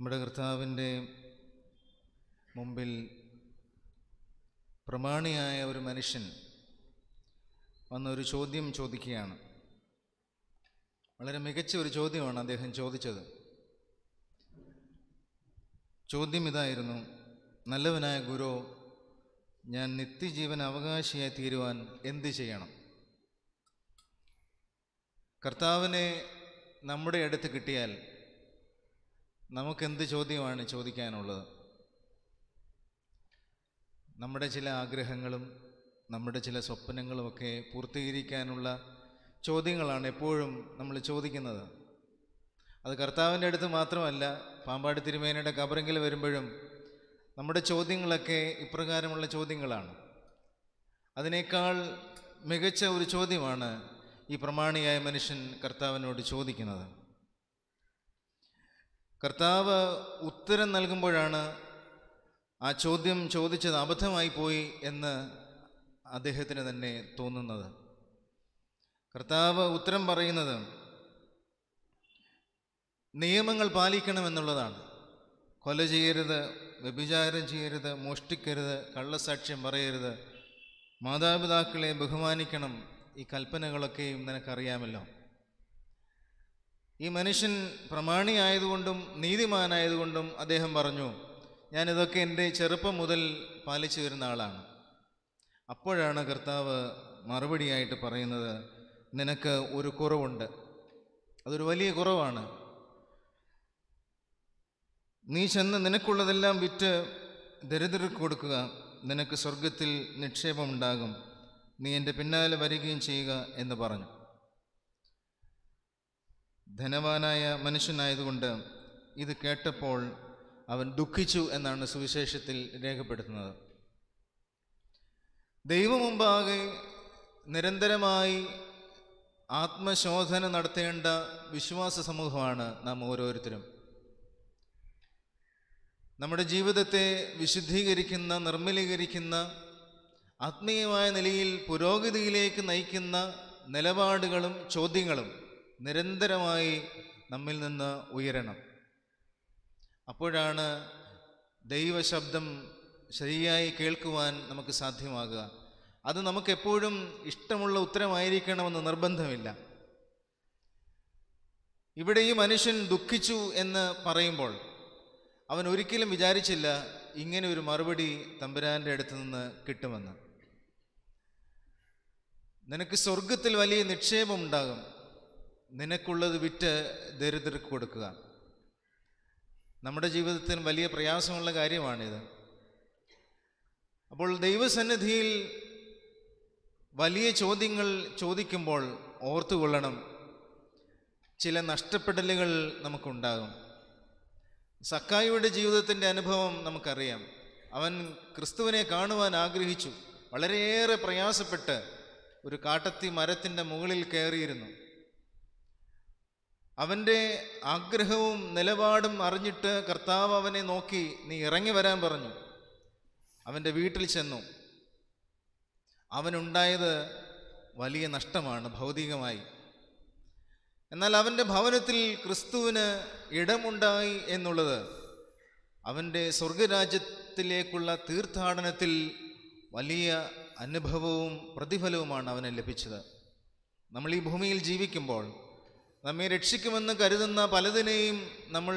നമ്മുടെ കർത്താവിൻ്റെ മുമ്പിൽ പ്രമാണിയായ ഒരു മനുഷ്യൻ വന്നൊരു ചോദ്യം ചോദിക്കുകയാണ് വളരെ മികച്ച ഒരു ചോദ്യമാണ് അദ്ദേഹം ചോദിച്ചത് ചോദ്യം ഇതായിരുന്നു നല്ലവനായ ഗുരു ഞാൻ നിത്യജീവൻ അവകാശിയായി തീരുവാൻ എന്ത് ചെയ്യണം കർത്താവിനെ നമ്മുടെ അടുത്ത് കിട്ടിയാൽ നമുക്കെന്ത് ചോദ്യമാണ് ചോദിക്കാനുള്ളത് നമ്മുടെ ചില ആഗ്രഹങ്ങളും നമ്മുടെ ചില സ്വപ്നങ്ങളുമൊക്കെ പൂർത്തീകരിക്കാനുള്ള ചോദ്യങ്ങളാണ് എപ്പോഴും നമ്മൾ ചോദിക്കുന്നത് അത് കർത്താവിൻ്റെ അടുത്ത് മാത്രമല്ല പാമ്പാടി തിരുമേനയുടെ കബറെങ്കിൽ വരുമ്പോഴും നമ്മുടെ ചോദ്യങ്ങളൊക്കെ ഇപ്രകാരമുള്ള ചോദ്യങ്ങളാണ് അതിനേക്കാൾ മികച്ച ഒരു ചോദ്യമാണ് ഈ പ്രമാണിയായ മനുഷ്യൻ കർത്താവിനോട് ചോദിക്കുന്നത് കർത്താവ് ഉത്തരം നൽകുമ്പോഴാണ് ആ ചോദ്യം ചോദിച്ചത് അബദ്ധമായി പോയി എന്ന് അദ്ദേഹത്തിന് തന്നെ തോന്നുന്നത് കർത്താവ് ഉത്തരം പറയുന്നത് നിയമങ്ങൾ പാലിക്കണമെന്നുള്ളതാണ് കൊല ചെയ്യരുത് വ്യഭിചാരം ചെയ്യരുത് മോഷ്ടിക്കരുത് കള്ളസാക്ഷ്യം പറയരുത് മാതാപിതാക്കളെ ബഹുമാനിക്കണം ഈ കൽപ്പനകളൊക്കെയും നിനക്കറിയാമല്ലോ ഈ മനുഷ്യൻ പ്രമാണിയായതുകൊണ്ടും നീതിമാനായതുകൊണ്ടും അദ്ദേഹം പറഞ്ഞു ഞാനിതൊക്കെ എൻ്റെ ചെറുപ്പം മുതൽ പാലിച്ചു വരുന്ന ആളാണ് അപ്പോഴാണ് കർത്താവ് മറുപടിയായിട്ട് പറയുന്നത് നിനക്ക് ഒരു കുറവുണ്ട് അതൊരു വലിയ കുറവാണ് നീ ചെന്ന് നിനക്കുള്ളതെല്ലാം വിറ്റ് ദരിദ്രർക്ക് കൊടുക്കുക നിനക്ക് സ്വർഗത്തിൽ നിക്ഷേപമുണ്ടാകും നീ എൻ്റെ പിന്നാലെ വരികയും ചെയ്യുക എന്ന് പറഞ്ഞു ധനവാനായ മനുഷ്യനായതുകൊണ്ട് ഇത് കേട്ടപ്പോൾ അവൻ ദുഃഖിച്ചു എന്നാണ് സുവിശേഷത്തിൽ രേഖപ്പെടുത്തുന്നത് ദൈവമുമ്പാകെ നിരന്തരമായി ആത്മശോധന നടത്തേണ്ട വിശ്വാസ സമൂഹമാണ് നാം ഓരോരുത്തരും നമ്മുടെ ജീവിതത്തെ വിശുദ്ധീകരിക്കുന്ന നിർമ്മലീകരിക്കുന്ന ആത്മീയമായ നിലയിൽ പുരോഗതിയിലേക്ക് നയിക്കുന്ന നിലപാടുകളും ചോദ്യങ്ങളും നിരന്തരമായി നമ്മിൽ നിന്ന് ഉയരണം അപ്പോഴാണ് ദൈവശബ്ദം ശരിയായി കേൾക്കുവാൻ നമുക്ക് സാധ്യമാകുക അത് നമുക്കെപ്പോഴും ഇഷ്ടമുള്ള ഉത്തരമായിരിക്കണമെന്ന് നിർബന്ധമില്ല ഇവിടെ ഈ മനുഷ്യൻ ദുഃഖിച്ചു എന്ന് പറയുമ്പോൾ അവൻ ഒരിക്കലും വിചാരിച്ചില്ല ഇങ്ങനെ ഒരു മറുപടി തമ്പുരാൻ്റെ അടുത്ത് നിന്ന് കിട്ടുമെന്ന് നിനക്ക് സ്വർഗത്തിൽ വലിയ നിക്ഷേപം ഉണ്ടാകും നിനക്കുള്ളത് വിറ്റ് ദരിദ്രർക്ക് കൊടുക്കുക നമ്മുടെ ജീവിതത്തിന് വലിയ പ്രയാസമുള്ള കാര്യമാണിത് അപ്പോൾ ദൈവസന്നിധിയിൽ വലിയ ചോദ്യങ്ങൾ ചോദിക്കുമ്പോൾ ഓർത്തുകൊള്ളണം ചില നഷ്ടപ്പെടലുകൾ നമുക്കുണ്ടാകും സക്കായിയുടെ ജീവിതത്തിൻ്റെ അനുഭവം നമുക്കറിയാം അവൻ ക്രിസ്തുവിനെ കാണുവാൻ ആഗ്രഹിച്ചു വളരെയേറെ പ്രയാസപ്പെട്ട് ഒരു കാട്ടത്തി മരത്തിൻ്റെ മുകളിൽ കയറിയിരുന്നു അവൻ്റെ ആഗ്രഹവും നിലപാടും അറിഞ്ഞിട്ട് കർത്താവ് അവനെ നോക്കി നീ ഇറങ്ങി വരാൻ പറഞ്ഞു അവൻ്റെ വീട്ടിൽ ചെന്നു അവനുണ്ടായത് വലിയ നഷ്ടമാണ് ഭൗതികമായി എന്നാൽ അവൻ്റെ ഭവനത്തിൽ ക്രിസ്തുവിന് ഇടമുണ്ടായി എന്നുള്ളത് അവൻ്റെ സ്വർഗരാജ്യത്തിലേക്കുള്ള തീർത്ഥാടനത്തിൽ വലിയ അനുഭവവും പ്രതിഫലവുമാണ് അവന് ലഭിച്ചത് നമ്മൾ ഈ ഭൂമിയിൽ ജീവിക്കുമ്പോൾ നമ്മെ രക്ഷിക്കുമെന്ന് കരുതുന്ന പലതിനെയും നമ്മൾ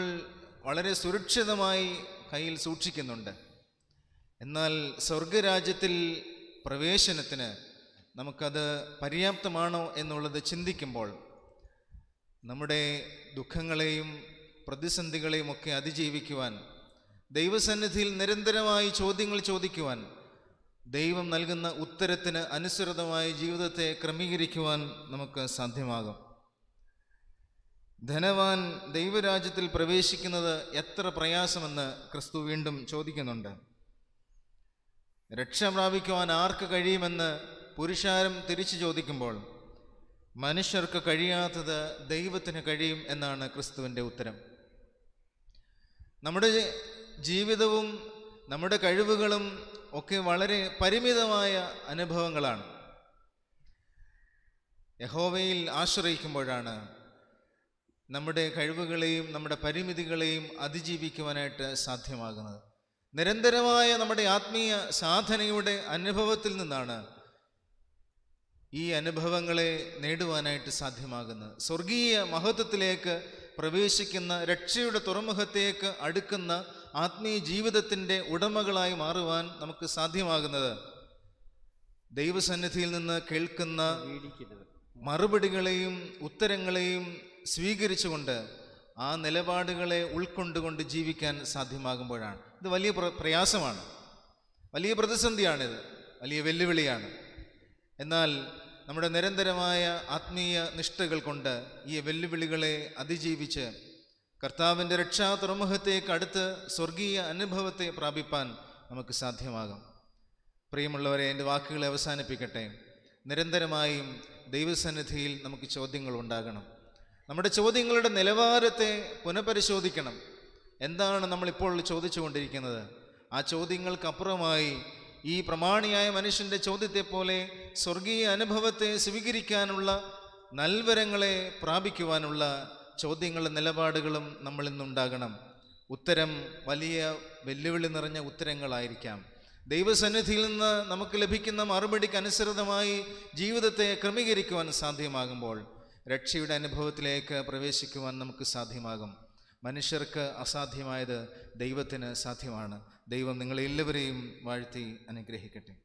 വളരെ സുരക്ഷിതമായി കയ്യിൽ സൂക്ഷിക്കുന്നുണ്ട് എന്നാൽ സ്വർഗരാജ്യത്തിൽ പ്രവേശനത്തിന് നമുക്കത് പര്യാപ്തമാണോ എന്നുള്ളത് ചിന്തിക്കുമ്പോൾ നമ്മുടെ ദുഃഖങ്ങളെയും പ്രതിസന്ധികളെയും ഒക്കെ അതിജീവിക്കുവാൻ ദൈവസന്നിധിയിൽ നിരന്തരമായി ചോദ്യങ്ങൾ ചോദിക്കുവാൻ ദൈവം നൽകുന്ന ഉത്തരത്തിന് അനുസൃതമായി ജീവിതത്തെ ക്രമീകരിക്കുവാൻ നമുക്ക് സാധ്യമാകും ധനവാൻ ദൈവരാജ്യത്തിൽ പ്രവേശിക്കുന്നത് എത്ര പ്രയാസമെന്ന് ക്രിസ്തു വീണ്ടും ചോദിക്കുന്നുണ്ട് രക്ഷ പ്രാപിക്കുവാൻ ആർക്ക് കഴിയുമെന്ന് പുരുഷാരം തിരിച്ചു ചോദിക്കുമ്പോൾ മനുഷ്യർക്ക് കഴിയാത്തത് ദൈവത്തിന് കഴിയും എന്നാണ് ക്രിസ്തുവിൻ്റെ ഉത്തരം നമ്മുടെ ജീവിതവും നമ്മുടെ കഴിവുകളും ഒക്കെ വളരെ പരിമിതമായ അനുഭവങ്ങളാണ് യഹോവയിൽ ആശ്രയിക്കുമ്പോഴാണ് നമ്മുടെ കഴിവുകളെയും നമ്മുടെ പരിമിതികളെയും അതിജീവിക്കുവാനായിട്ട് സാധ്യമാകുന്നത് നിരന്തരമായ നമ്മുടെ ആത്മീയ സാധനയുടെ അനുഭവത്തിൽ നിന്നാണ് ഈ അനുഭവങ്ങളെ നേടുവാനായിട്ട് സാധ്യമാകുന്നത് സ്വർഗീയ മഹത്വത്തിലേക്ക് പ്രവേശിക്കുന്ന രക്ഷയുടെ തുറമുഖത്തേക്ക് അടുക്കുന്ന ആത്മീയ ജീവിതത്തിൻ്റെ ഉടമകളായി മാറുവാൻ നമുക്ക് സാധ്യമാകുന്നത് ദൈവസന്നിധിയിൽ നിന്ന് കേൾക്കുന്ന മറുപടികളെയും ഉത്തരങ്ങളെയും സ്വീകരിച്ചുകൊണ്ട് ആ നിലപാടുകളെ ഉൾക്കൊണ്ടുകൊണ്ട് ജീവിക്കാൻ സാധ്യമാകുമ്പോഴാണ് ഇത് വലിയ പ്രയാസമാണ് വലിയ പ്രതിസന്ധിയാണിത് വലിയ വെല്ലുവിളിയാണ് എന്നാൽ നമ്മുടെ നിരന്തരമായ ആത്മീയ നിഷ്ഠകൾ കൊണ്ട് ഈ വെല്ലുവിളികളെ അതിജീവിച്ച് കർത്താവിൻ്റെ രക്ഷാ തുറമുഖത്തേക്ക് അടുത്ത് സ്വർഗീയ അനുഭവത്തെ പ്രാപിപ്പാൻ നമുക്ക് സാധ്യമാകും പ്രിയമുള്ളവരെ എൻ്റെ വാക്കുകളെ അവസാനിപ്പിക്കട്ടെ നിരന്തരമായും ദൈവസന്നിധിയിൽ നമുക്ക് ചോദ്യങ്ങൾ ഉണ്ടാകണം നമ്മുടെ ചോദ്യങ്ങളുടെ നിലവാരത്തെ പുനഃപരിശോധിക്കണം എന്താണ് നമ്മളിപ്പോൾ ചോദിച്ചുകൊണ്ടിരിക്കുന്നത് ആ ചോദ്യങ്ങൾക്കപ്പുറമായി ഈ പ്രമാണിയായ മനുഷ്യൻ്റെ ചോദ്യത്തെ പോലെ സ്വർഗീയ അനുഭവത്തെ സ്വീകരിക്കാനുള്ള നൽവരങ്ങളെ പ്രാപിക്കുവാനുള്ള ചോദ്യങ്ങളും നിലപാടുകളും നമ്മളിന്നുണ്ടാകണം ഉത്തരം വലിയ വെല്ലുവിളി നിറഞ്ഞ ഉത്തരങ്ങളായിരിക്കാം ദൈവസന്നിധിയിൽ നിന്ന് നമുക്ക് ലഭിക്കുന്ന മറുപടിക്ക് അനുസൃതമായി ജീവിതത്തെ ക്രമീകരിക്കുവാൻ സാധ്യമാകുമ്പോൾ രക്ഷയുടെ അനുഭവത്തിലേക്ക് പ്രവേശിക്കുവാൻ നമുക്ക് സാധ്യമാകും മനുഷ്യർക്ക് അസാധ്യമായത് ദൈവത്തിന് സാധ്യമാണ് ദൈവം നിങ്ങളെല്ലാവരെയും വാഴ്ത്തി അനുഗ്രഹിക്കട്ടെ